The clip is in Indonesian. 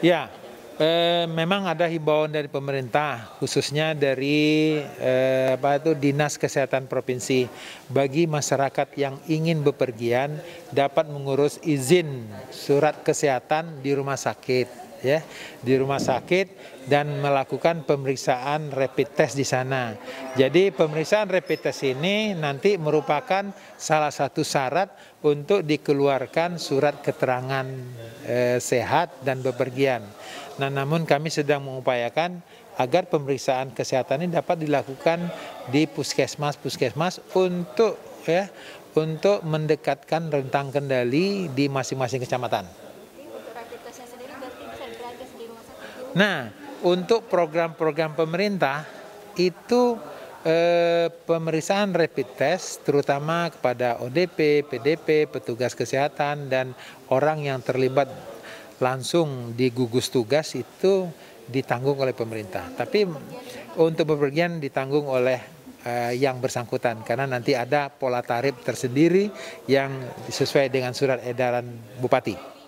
Ya, eh, memang ada himbauan dari pemerintah, khususnya dari eh, apa itu dinas kesehatan provinsi, bagi masyarakat yang ingin bepergian dapat mengurus izin surat kesehatan di rumah sakit ya di rumah sakit dan melakukan pemeriksaan rapid test di sana. Jadi pemeriksaan rapid test ini nanti merupakan salah satu syarat untuk dikeluarkan surat keterangan eh, sehat dan bepergian. Nah, namun kami sedang mengupayakan agar pemeriksaan kesehatan ini dapat dilakukan di puskesmas-puskesmas untuk ya untuk mendekatkan rentang kendali di masing-masing kecamatan. Nah, untuk program-program pemerintah itu eh, pemeriksaan rapid test terutama kepada ODP, PDP, petugas kesehatan dan orang yang terlibat langsung di gugus tugas itu ditanggung oleh pemerintah. Tapi untuk bepergian ditanggung oleh eh, yang bersangkutan karena nanti ada pola tarif tersendiri yang sesuai dengan surat edaran bupati.